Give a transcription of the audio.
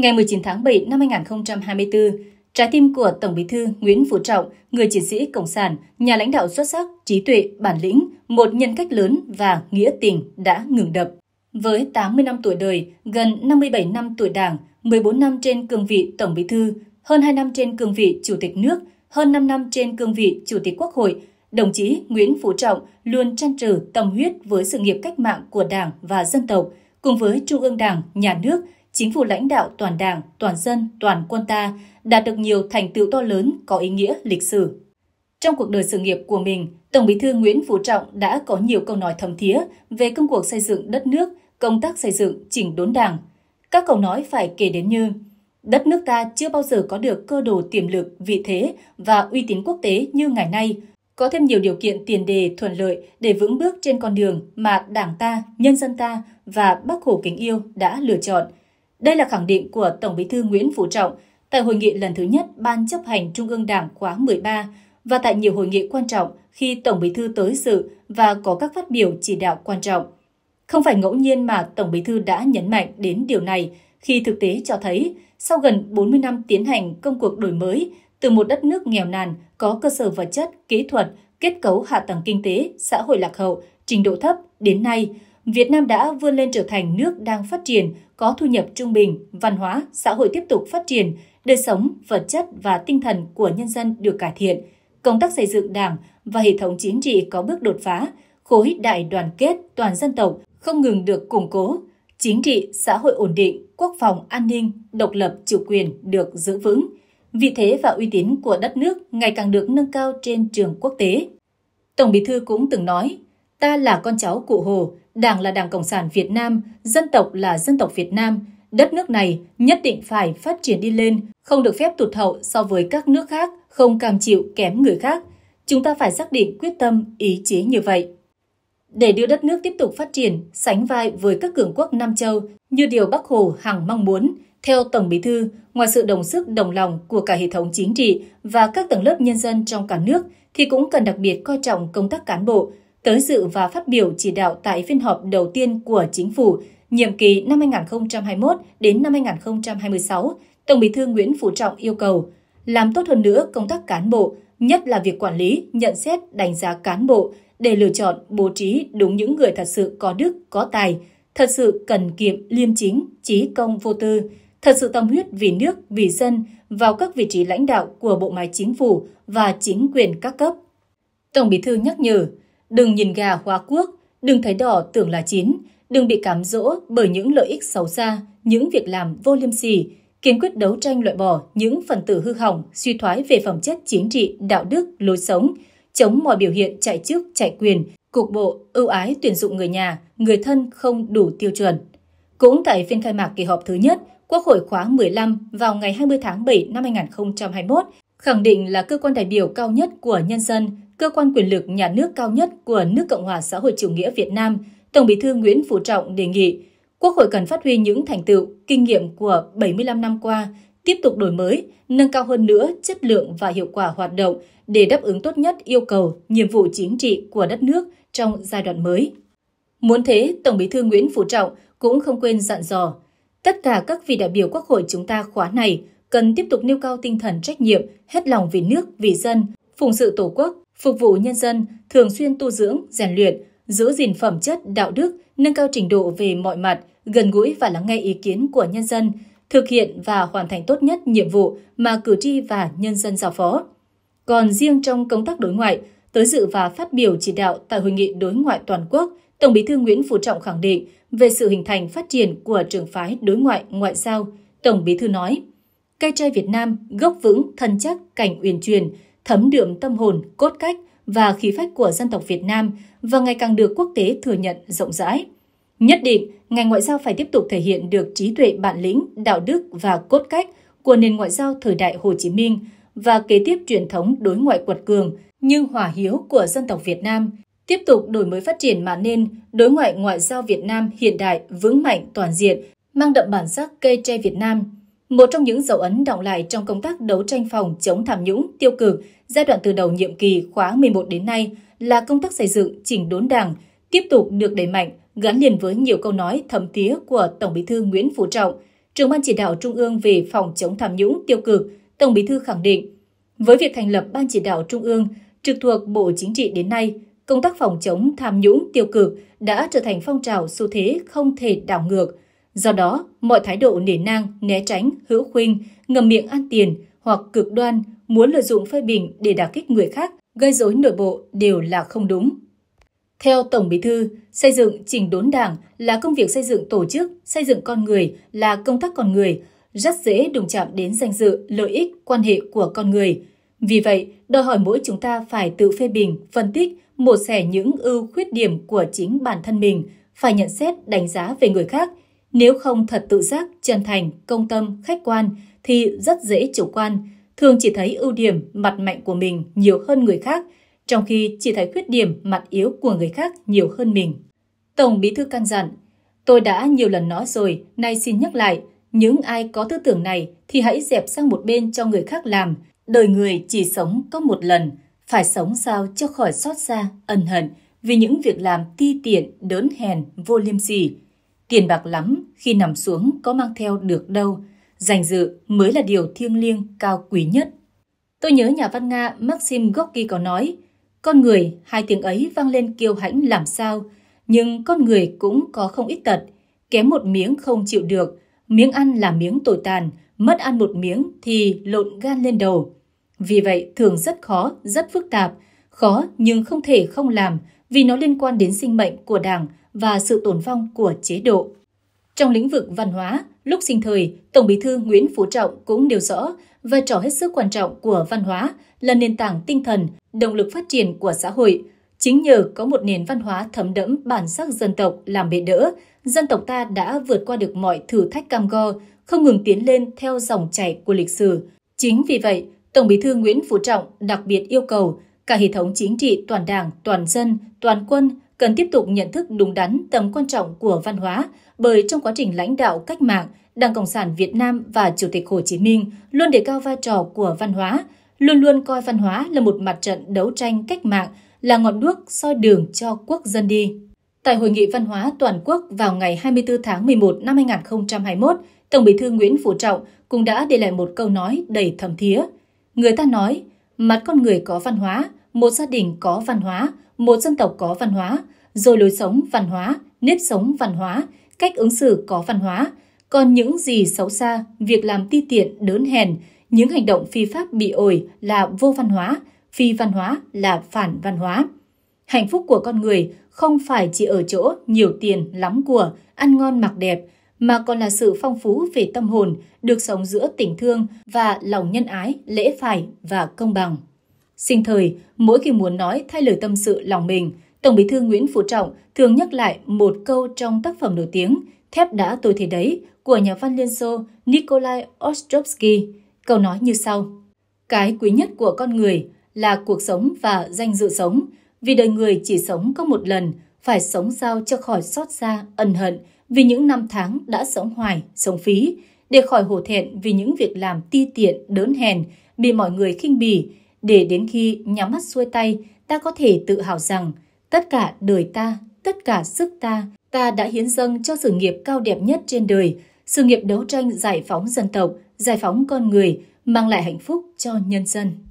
Ngày 19 tháng 7 năm 2024, trái tim của Tổng Bí thư Nguyễn Phú Trọng, người chiến sĩ cộng sản, nhà lãnh đạo xuất sắc, trí tuệ, bản lĩnh, một nhân cách lớn và nghĩa tình đã ngừng đập. Với 80 năm tuổi đời, gần 57 năm tuổi Đảng, 14 năm trên cương vị Tổng Bí thư, hơn 2 năm trên cương vị Chủ tịch nước, hơn 5 năm trên cương vị Chủ tịch Quốc hội, đồng chí Nguyễn Phú Trọng luôn trăn trở tâm huyết với sự nghiệp cách mạng của Đảng và dân tộc, cùng với Trung ương Đảng, Nhà nước – chính phủ lãnh đạo toàn đảng, toàn dân, toàn quân ta đạt được nhiều thành tựu to lớn có ý nghĩa lịch sử. Trong cuộc đời sự nghiệp của mình, Tổng bí thư Nguyễn Phú Trọng đã có nhiều câu nói thấm thía về công cuộc xây dựng đất nước, công tác xây dựng chỉnh đốn đảng. Các câu nói phải kể đến như Đất nước ta chưa bao giờ có được cơ đồ tiềm lực, vị thế và uy tín quốc tế như ngày nay, có thêm nhiều điều kiện tiền đề thuận lợi để vững bước trên con đường mà Đảng ta, nhân dân ta và Bác Hồ kính yêu đã lựa chọn – đây là khẳng định của Tổng Bí thư Nguyễn Phú Trọng tại hội nghị lần thứ nhất Ban chấp hành Trung ương Đảng khóa 13 và tại nhiều hội nghị quan trọng khi Tổng Bí thư tới sự và có các phát biểu chỉ đạo quan trọng. Không phải ngẫu nhiên mà Tổng Bí thư đã nhấn mạnh đến điều này khi thực tế cho thấy sau gần 40 năm tiến hành công cuộc đổi mới từ một đất nước nghèo nàn có cơ sở vật chất, kỹ thuật, kết cấu hạ tầng kinh tế, xã hội lạc hậu, trình độ thấp đến nay, Việt Nam đã vươn lên trở thành nước đang phát triển có thu nhập trung bình, văn hóa, xã hội tiếp tục phát triển, đời sống, vật chất và tinh thần của nhân dân được cải thiện, công tác xây dựng đảng và hệ thống chính trị có bước đột phá, khối đại đoàn kết toàn dân tộc không ngừng được củng cố, chính trị, xã hội ổn định, quốc phòng, an ninh, độc lập, chủ quyền được giữ vững. Vị thế và uy tín của đất nước ngày càng được nâng cao trên trường quốc tế. Tổng bí thư cũng từng nói, Ta là con cháu cụ Hồ, Đảng là Đảng Cộng sản Việt Nam, dân tộc là dân tộc Việt Nam. Đất nước này nhất định phải phát triển đi lên, không được phép tụt hậu so với các nước khác, không cam chịu kém người khác. Chúng ta phải xác định quyết tâm, ý chí như vậy. Để đưa đất nước tiếp tục phát triển, sánh vai với các cường quốc Nam Châu như điều Bắc Hồ hằng mong muốn, theo Tổng Bí thư, ngoài sự đồng sức đồng lòng của cả hệ thống chính trị và các tầng lớp nhân dân trong cả nước, thì cũng cần đặc biệt coi trọng công tác cán bộ, tới dự và phát biểu chỉ đạo tại phiên họp đầu tiên của chính phủ nhiệm kỳ năm 2021 đến năm 2026, Tổng Bí thư Nguyễn Phú Trọng yêu cầu làm tốt hơn nữa công tác cán bộ, nhất là việc quản lý, nhận xét, đánh giá cán bộ để lựa chọn, bố trí đúng những người thật sự có đức, có tài, thật sự cần kiệm, liêm chính, trí công vô tư, thật sự tâm huyết vì nước, vì dân vào các vị trí lãnh đạo của bộ máy chính phủ và chính quyền các cấp. Tổng Bí thư nhắc nhở, Đừng nhìn gà hóa quốc, đừng thấy đỏ tưởng là chín, đừng bị cám dỗ bởi những lợi ích xấu xa, những việc làm vô liêm sỉ, kiên quyết đấu tranh loại bỏ những phần tử hư hỏng, suy thoái về phẩm chất chính trị, đạo đức, lối sống, chống mọi biểu hiện chạy chức, chạy quyền, cục bộ, ưu ái tuyển dụng người nhà, người thân không đủ tiêu chuẩn. Cũng tại phiên khai mạc kỳ họp thứ nhất, Quốc hội khóa 15 vào ngày 20 tháng 7 năm 2021, khẳng định là cơ quan đại biểu cao nhất của nhân dân cơ quan quyền lực nhà nước cao nhất của nước Cộng hòa xã hội chủ nghĩa Việt Nam, Tổng Bí thư Nguyễn Phú Trọng đề nghị Quốc hội cần phát huy những thành tựu, kinh nghiệm của 75 năm qua, tiếp tục đổi mới, nâng cao hơn nữa chất lượng và hiệu quả hoạt động để đáp ứng tốt nhất yêu cầu, nhiệm vụ chính trị của đất nước trong giai đoạn mới. Muốn thế, Tổng Bí thư Nguyễn Phú Trọng cũng không quên dặn dò, tất cả các vị đại biểu Quốc hội chúng ta khóa này cần tiếp tục nêu cao tinh thần trách nhiệm, hết lòng vì nước, vì dân, phụng sự Tổ quốc, phục vụ nhân dân thường xuyên tu dưỡng, rèn luyện, giữ gìn phẩm chất, đạo đức, nâng cao trình độ về mọi mặt, gần gũi và lắng nghe ý kiến của nhân dân, thực hiện và hoàn thành tốt nhất nhiệm vụ mà cử tri và nhân dân giao phó. Còn riêng trong công tác đối ngoại, tới dự và phát biểu chỉ đạo tại hội nghị đối ngoại toàn quốc, Tổng Bí thư Nguyễn Phú Trọng khẳng định về sự hình thành phát triển của trường phái đối ngoại ngoại giao, Tổng Bí thư nói: Cây tre Việt Nam gốc vững, thân chắc, cảnh uyển chuyển, thấm đượm tâm hồn, cốt cách và khí phách của dân tộc Việt Nam và ngày càng được quốc tế thừa nhận rộng rãi. Nhất định, ngành ngoại giao phải tiếp tục thể hiện được trí tuệ bản lĩnh, đạo đức và cốt cách của nền ngoại giao thời đại Hồ Chí Minh và kế tiếp truyền thống đối ngoại quật cường nhưng hòa hiếu của dân tộc Việt Nam, tiếp tục đổi mới phát triển mà nên đối ngoại ngoại giao Việt Nam hiện đại, vững mạnh, toàn diện, mang đậm bản sắc cây tre Việt Nam, một trong những dấu ấn động lại trong công tác đấu tranh phòng chống tham nhũng tiêu cực giai đoạn từ đầu nhiệm kỳ khóa 11 đến nay là công tác xây dựng chỉnh đốn đảng tiếp tục được đẩy mạnh gắn liền với nhiều câu nói thấm thía của Tổng Bí thư Nguyễn Phú Trọng, trưởng ban chỉ đạo Trung ương về phòng chống tham nhũng tiêu cực, Tổng Bí thư khẳng định, với việc thành lập ban chỉ đạo Trung ương trực thuộc Bộ Chính trị đến nay, công tác phòng chống tham nhũng tiêu cực đã trở thành phong trào xu thế không thể đảo ngược – Do đó, mọi thái độ nể nang, né tránh, hữu khuyên, ngầm miệng ăn tiền hoặc cực đoan muốn lợi dụng phê bình để đả kích người khác, gây rối nội bộ đều là không đúng. Theo Tổng Bí thư, xây dựng chỉnh đốn đảng là công việc xây dựng tổ chức, xây dựng con người là công tác con người, rất dễ đụng chạm đến danh dự, lợi ích, quan hệ của con người. Vì vậy, đòi hỏi mỗi chúng ta phải tự phê bình, phân tích, một sẻ những ưu khuyết điểm của chính bản thân mình, phải nhận xét, đánh giá về người khác nếu không thật tự giác, chân thành, công tâm, khách quan thì rất dễ chủ quan, thường chỉ thấy ưu điểm, mặt mạnh của mình nhiều hơn người khác, trong khi chỉ thấy khuyết điểm, mặt yếu của người khác nhiều hơn mình. Tổng bí thư căn dặn, tôi đã nhiều lần nói rồi, nay xin nhắc lại, những ai có tư tưởng này thì hãy dẹp sang một bên cho người khác làm, đời người chỉ sống có một lần, phải sống sao cho khỏi xót xa, ân hận vì những việc làm ti tiện, đớn hèn, vô liêm sỉ. Tiền bạc lắm, khi nằm xuống có mang theo được đâu. danh dự mới là điều thiêng liêng cao quý nhất. Tôi nhớ nhà văn Nga Maxim Gorky có nói, con người, hai tiếng ấy vang lên kiêu hãnh làm sao, nhưng con người cũng có không ít tật, kém một miếng không chịu được, miếng ăn là miếng tồi tàn, mất ăn một miếng thì lộn gan lên đầu. Vì vậy, thường rất khó, rất phức tạp, khó nhưng không thể không làm vì nó liên quan đến sinh mệnh của Đảng, và sự tồn vong của chế độ. Trong lĩnh vực văn hóa, lúc sinh thời, Tổng Bí thư Nguyễn Phú Trọng cũng nêu rõ vai trò hết sức quan trọng của văn hóa là nền tảng tinh thần, động lực phát triển của xã hội. Chính nhờ có một nền văn hóa thấm đẫm bản sắc dân tộc làm bệ đỡ, dân tộc ta đã vượt qua được mọi thử thách cam go, không ngừng tiến lên theo dòng chảy của lịch sử. Chính vì vậy, Tổng Bí thư Nguyễn Phú Trọng đặc biệt yêu cầu cả hệ thống chính trị toàn đảng, toàn dân, toàn quân cần tiếp tục nhận thức đúng đắn tầm quan trọng của văn hóa bởi trong quá trình lãnh đạo cách mạng, Đảng Cộng sản Việt Nam và Chủ tịch Hồ Chí Minh luôn đề cao vai trò của văn hóa, luôn luôn coi văn hóa là một mặt trận đấu tranh cách mạng, là ngọn đuốc soi đường cho quốc dân đi. Tại Hội nghị Văn hóa Toàn quốc vào ngày 24 tháng 11 năm 2021, Tổng bí thư Nguyễn Phú Trọng cũng đã để lại một câu nói đầy thầm thía. Người ta nói, mặt con người có văn hóa, một gia đình có văn hóa, một dân tộc có văn hóa, rồi lối sống văn hóa, nếp sống văn hóa, cách ứng xử có văn hóa, còn những gì xấu xa, việc làm ti tiện, đớn hèn, những hành động phi pháp bị ổi là vô văn hóa, phi văn hóa là phản văn hóa. Hạnh phúc của con người không phải chỉ ở chỗ nhiều tiền, lắm của, ăn ngon mặc đẹp, mà còn là sự phong phú về tâm hồn, được sống giữa tình thương và lòng nhân ái, lễ phải và công bằng. Sinh thời, mỗi khi muốn nói thay lời tâm sự lòng mình, Tổng bí thư Nguyễn Phú Trọng thường nhắc lại một câu trong tác phẩm nổi tiếng Thép đã tôi thế đấy của nhà văn Liên Xô Nikolai Ostrovsky. Câu nói như sau. Cái quý nhất của con người là cuộc sống và danh dự sống. Vì đời người chỉ sống có một lần, phải sống sao cho khỏi xót xa, ân hận vì những năm tháng đã sống hoài, sống phí, để khỏi hổ thẹn vì những việc làm ti tiện, đớn hèn, bị mọi người khinh bỉ, để đến khi nhắm mắt xuôi tay, ta có thể tự hào rằng tất cả đời ta, tất cả sức ta, ta đã hiến dâng cho sự nghiệp cao đẹp nhất trên đời, sự nghiệp đấu tranh giải phóng dân tộc, giải phóng con người, mang lại hạnh phúc cho nhân dân.